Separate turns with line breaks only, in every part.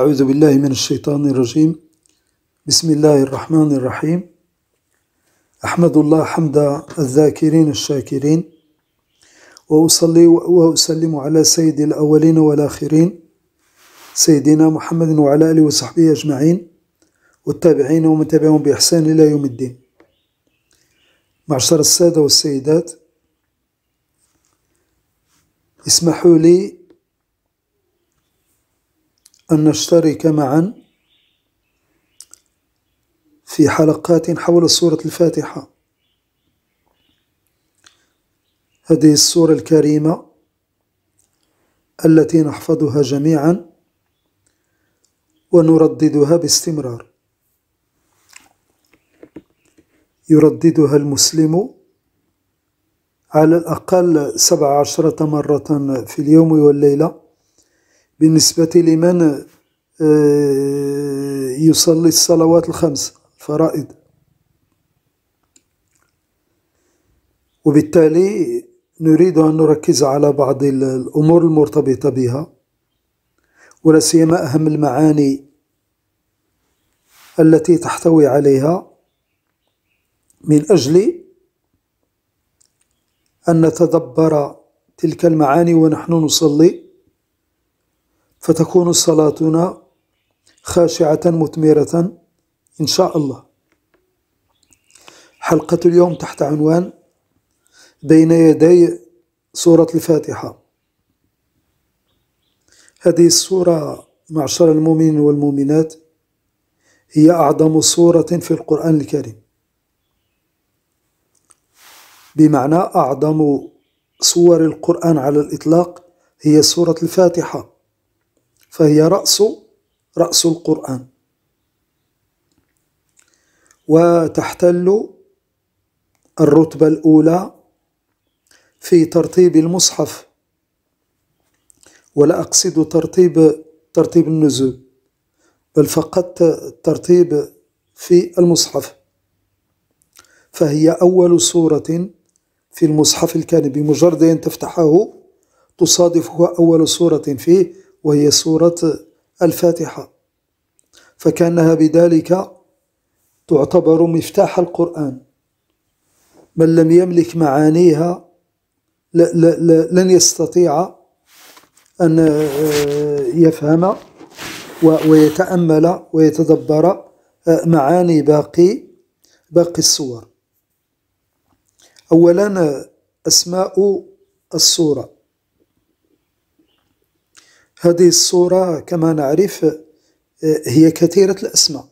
أعوذ بالله من الشيطان الرجيم بسم الله الرحمن الرحيم أحمد الله حمد الذاكرين الشاكرين وأصلي وأسلم على سيد الأولين والآخرين سيدنا محمد وعلى آله وصحبه أجمعين والتابعين ومن تبعهم بإحسان إلى يوم الدين معشر السادة والسيدات اسمحوا لي أن نشترك معا في حلقات حول سورة الفاتحة هذه السورة الكريمة التي نحفظها جميعا ونرددها باستمرار يرددها المسلم على الأقل سبع عشرة مرة في اليوم والليلة بالنسبة لمن آه، يصلي الصلوات الخمس الفرائض وبالتالي نريد أن نركز على بعض الأمور المرتبطة بها ولا سيما أهم المعاني التي تحتوي عليها من أجل أن نتدبر تلك المعاني ونحن نصلي فتكون صلاتنا خاشعة مثمرة إن شاء الله حلقة اليوم تحت عنوان بين يدي سورة الفاتحة هذه السورة معشر المؤمنين والمؤمنات هي أعظم سورة في القرآن الكريم بمعنى أعظم سور القرآن على الإطلاق هي سورة الفاتحة فهي رأس رأس القرآن وتحتل الرتبة الأولى في ترتيب المصحف ولا أقصد ترتيب ترتيب النزول بل فقط الترتيب في المصحف فهي أول سورة في المصحف الكامل بمجرد أن تفتحه تصادفها أول سورة فيه وهي سورة الفاتحة فكأنها بذلك تعتبر مفتاح القرآن من لم يملك معانيها لا لا لا لن يستطيع أن آه، يفهم ويتأمل ويتدبر آه، معاني باقي باقي السور أولا أسماء السورة هذه الصورة كما نعرف آه، هي كثيرة الأسماء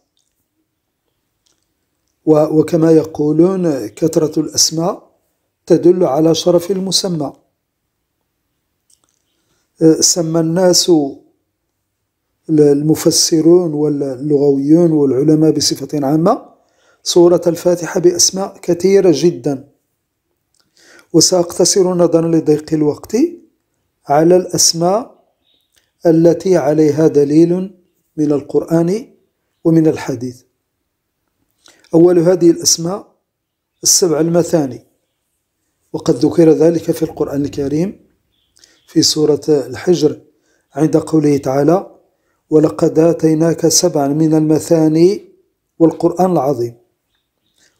وكما يقولون كثرة الأسماء تدل على شرف المسمى آه، سمى الناس المفسرون واللغويون والعلماء بصفة عامة سورة الفاتحة بأسماء كثيرة جدا وسأقتصر نظرا لضيق الوقت على الأسماء التي عليها دليل من القرآن ومن الحديث أول هذه الأسماء السبع المثاني وقد ذكر ذلك في القرآن الكريم في سورة الحجر عند قوله تعالى ولقد آتيناك سبعا من المثاني والقرآن العظيم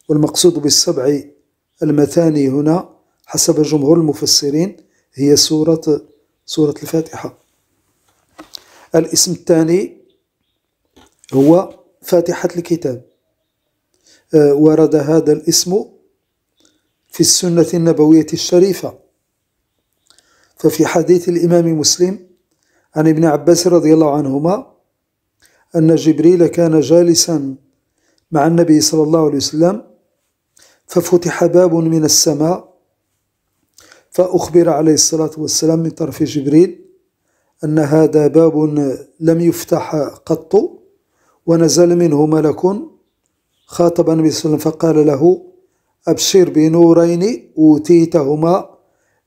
والمقصود بالسبع المثاني هنا حسب جمهور المفسرين هي سورة سورة الفاتحة الاسم الثاني هو فاتحة الكتاب آه، ورد هذا الاسم في السنة النبوية الشريفة ففي حديث الإمام مسلم عن ابن عباس رضي الله عنهما أن جبريل كان جالسا مع النبي صلى الله عليه وسلم ففتح باب من السماء فأخبر عليه الصلاة والسلام من طرف جبريل أن هذا باب لم يفتح قط ونزل منه ملك خاطب النبي صلى الله عليه وسلم فقال له أبشر بنورين أوتيتهما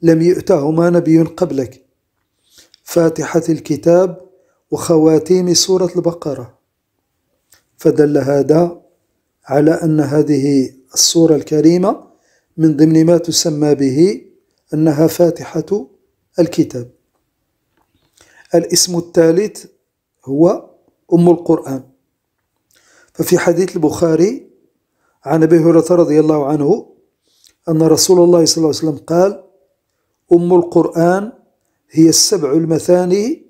لم يؤتهما نبي قبلك فاتحة الكتاب وخواتيم سورة البقرة فدل هذا على أن هذه السورة الكريمة من ضمن ما تسمى به أنها فاتحة الكتاب الاسم الثالث هو أم القرآن ففي حديث البخاري عن أبي هريرة رضي الله عنه أن رسول الله صلى الله عليه وسلم قال أم القرآن هي السبع المثاني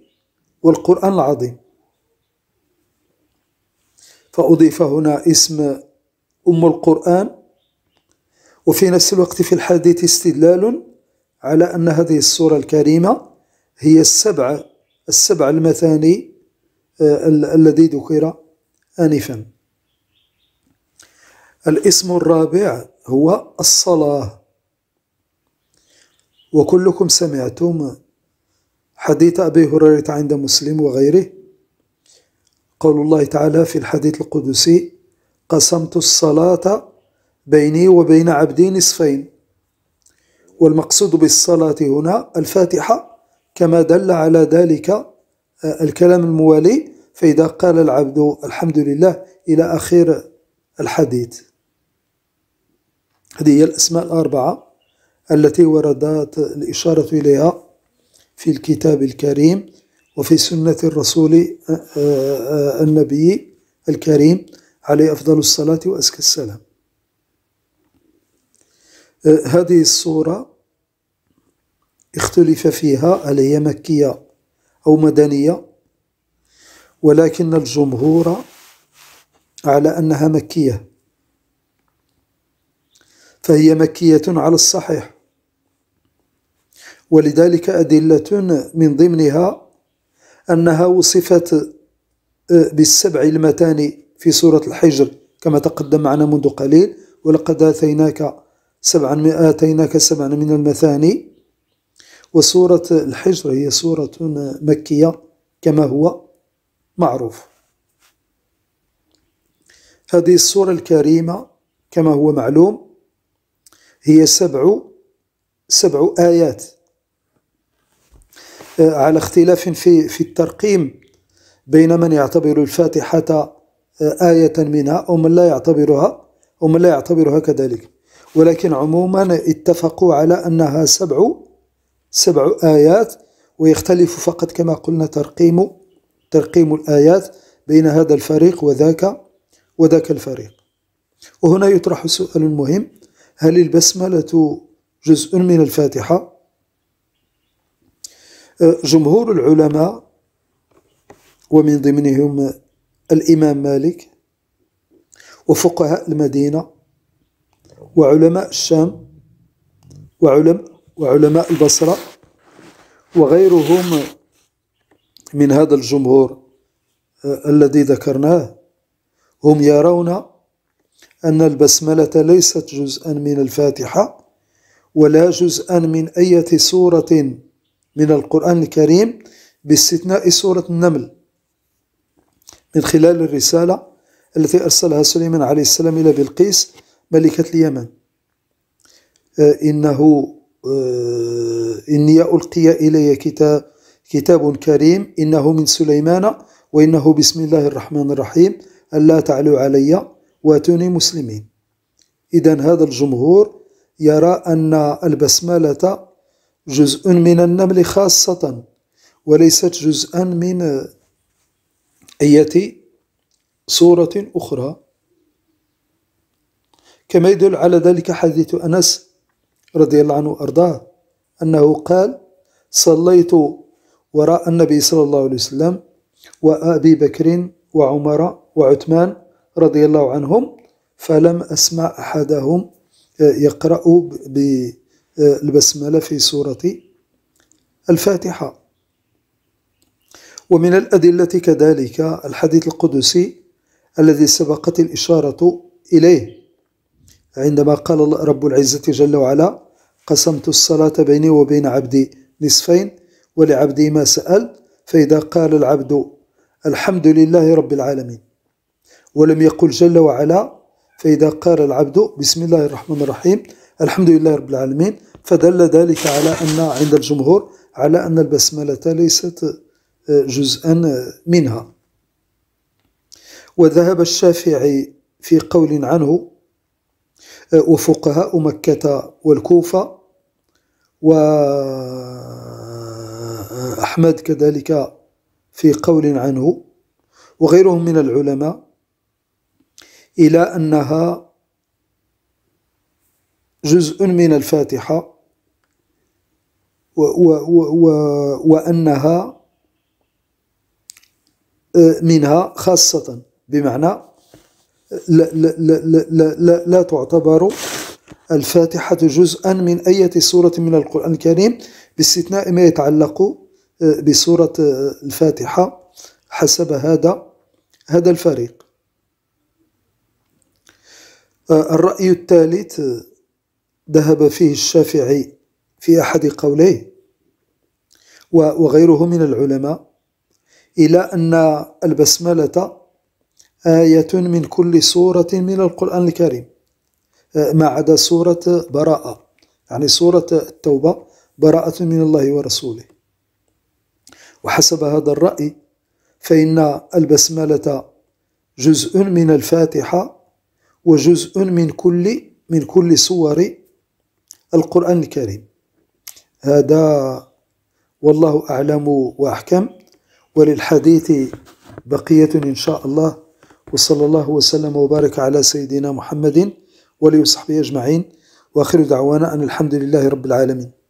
والقرآن العظيم فأضيف هنا اسم أم القرآن وفي نفس الوقت في الحديث استدلال على أن هذه السورة الكريمة هي السبع السبع المثاني آه، الذي ذكر آنفا الاسم الرابع هو الصلاة وكلكم سمعتم حديث أبي هريرة عند مسلم وغيره قول الله تعالى في الحديث القدسي قسمت الصلاة بيني وبين عبدي نصفين والمقصود بالصلاة هنا الفاتحة كما دل على ذلك آه، الكلام الموالي فإذا قال العبد الحمد لله إلى أخير الحديث هذه هي الأسماء الأربعة التي وردت الإشارة إليها في الكتاب الكريم وفي سنة الرسول آه، آه، النبي الكريم عليه أفضل الصلاة وأزكى السلام هذه الصورة اختلف فيها هل هي مكية أو مدنية ولكن الجمهور على أنها مكية فهي مكية على الصحيح ولذلك أدلة من ضمنها أنها وصفت آه، بالسبع المتاني في سورة الحجر كما تقدم معنا منذ قليل ولقد آتيناك سبعا آتيناك سبعا من المثاني وسورة الحجر هي سورة مكية كما هو معروف هذه السورة الكريمة كما هو معلوم هي سبع سبع آيات آه، على اختلاف في في الترقيم بين من يعتبر الفاتحة آه، آية منها أو من لا يعتبرها أو من لا يعتبرها كذلك ولكن عموما اتفقوا على أنها سبع سبع آيات ويختلف فقط كما قلنا ترقيم ترقيم الآيات بين هذا الفريق وذاك وذاك الفريق وهنا يطرح سؤال مهم هل البسملة جزء من الفاتحة؟ أه، جمهور العلماء ومن ضمنهم الإمام مالك وفقهاء المدينة وعلماء الشام وعلماء وعلماء البصرة وغيرهم من هذا الجمهور آه، الذي ذكرناه هم يرون أن البسملة ليست جزءا من الفاتحة ولا جزءا من أية سورة من القرآن الكريم باستثناء سورة النمل من خلال الرسالة التي أرسلها سليمان عليه السلام إلى بلقيس ملكة اليمن آه، إنه آه، إني ألقي إلي كتاب كتاب كريم إنه من سليمان وإنه بسم الله الرحمن الرحيم ألا تعلو علي واتوني مسلمين إذا هذا الجمهور يرى أن البسملة جزء من النمل خاصة وليست جزءا من أية صورة أخرى كما يدل على ذلك حديث أنس رضي الله عنه أرضاه أنه قال صليت وراء النبي صلى الله عليه وسلم وأبي بكر وعمر وعثمان رضي الله عنهم فلم أسمع أحدهم يقرأ بالبسملة في سورة الفاتحة ومن الأدلة كذلك الحديث القدسي الذي سبقت الإشارة إليه عندما قال رب العزة جل وعلا قسمت الصلاة بيني وبين عبدي نصفين ولعبدي ما سأل فإذا قال العبد الحمد لله رب العالمين ولم يقل جل وعلا فإذا قال العبد بسم الله الرحمن الرحيم الحمد لله رب العالمين فدل ذلك على أن عند الجمهور على أن البسملة ليست آه، جزءا منها وذهب الشافعي في قول عنه وفقهاء مكة والكوفة وأحمد كذلك في قول عنه وغيرهم من العلماء إلى أنها جزء من الفاتحة و و وأنها آه، منها خاصة بمعنى لا, لا, لا, لا, لا, لا تعتبر الفاتحة جزءا من أي سورة من القرآن الكريم باستثناء ما يتعلق آه، بسورة آه، الفاتحة حسب هذا هذا الفريق آه، الرأي الثالث ذهب فيه الشافعي في أحد قوليه وغيره من العلماء إلى أن البسملة آية من كل سورة من القرآن الكريم آه، ما عدا سورة براءة يعني سورة التوبة براءة من الله ورسوله وحسب هذا الرأي فإن البسملة جزء من الفاتحة وجزء من كل من كل سور القرآن الكريم هذا والله أعلم وأحكم وللحديث بقية إن شاء الله وصلى الله وسلم وبارك على سيدنا محمد وآله وصحبه أجمعين وآخر دعوانا أن الحمد لله رب العالمين